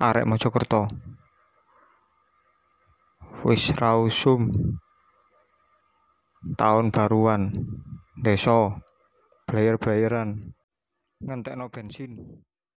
arek Mojokerto wis rausum tahun baruan deso player-playeran ngentekno bensin